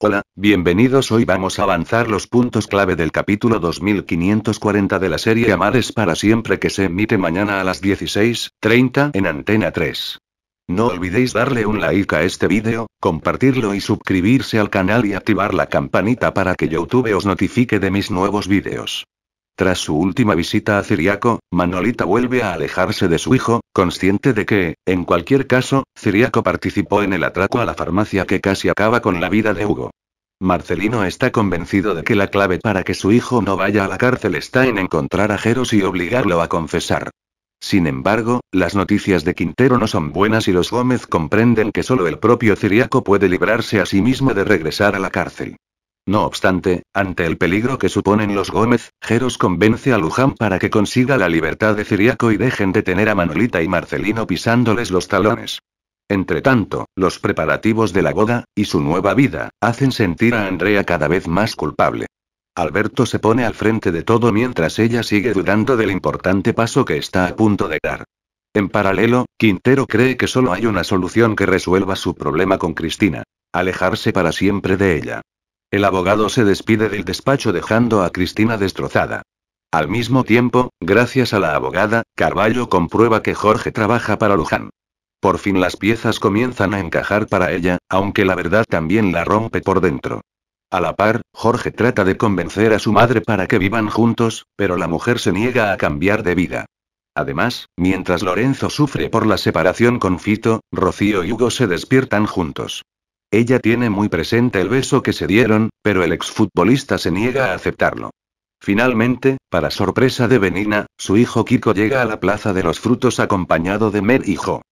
Hola, bienvenidos. Hoy vamos a avanzar los puntos clave del capítulo 2540 de la serie Amares para siempre que se emite mañana a las 16:30 en Antena 3. No olvidéis darle un like a este vídeo, compartirlo y suscribirse al canal y activar la campanita para que YouTube os notifique de mis nuevos vídeos. Tras su última visita a Ciriaco, Manolita vuelve a alejarse de su hijo, consciente de que, en cualquier caso, Ciriaco participó en el atraco a la farmacia que casi acaba con la vida de Hugo. Marcelino está convencido de que la clave para que su hijo no vaya a la cárcel está en encontrar a Jeros y obligarlo a confesar. Sin embargo, las noticias de Quintero no son buenas y los Gómez comprenden que solo el propio Ciriaco puede librarse a sí mismo de regresar a la cárcel. No obstante, ante el peligro que suponen los Gómez, Jeros convence a Luján para que consiga la libertad de Ciriaco y dejen de tener a Manolita y Marcelino pisándoles los talones. Entretanto, los preparativos de la boda, y su nueva vida, hacen sentir a Andrea cada vez más culpable. Alberto se pone al frente de todo mientras ella sigue dudando del importante paso que está a punto de dar. En paralelo, Quintero cree que solo hay una solución que resuelva su problema con Cristina. Alejarse para siempre de ella. El abogado se despide del despacho dejando a Cristina destrozada. Al mismo tiempo, gracias a la abogada, Carballo comprueba que Jorge trabaja para Luján. Por fin las piezas comienzan a encajar para ella, aunque la verdad también la rompe por dentro. A la par, Jorge trata de convencer a su madre para que vivan juntos, pero la mujer se niega a cambiar de vida. Además, mientras Lorenzo sufre por la separación con Fito, Rocío y Hugo se despiertan juntos. Ella tiene muy presente el beso que se dieron, pero el exfutbolista se niega a aceptarlo. Finalmente, para sorpresa de Benina, su hijo Kiko llega a la Plaza de los Frutos acompañado de Mer y Jo.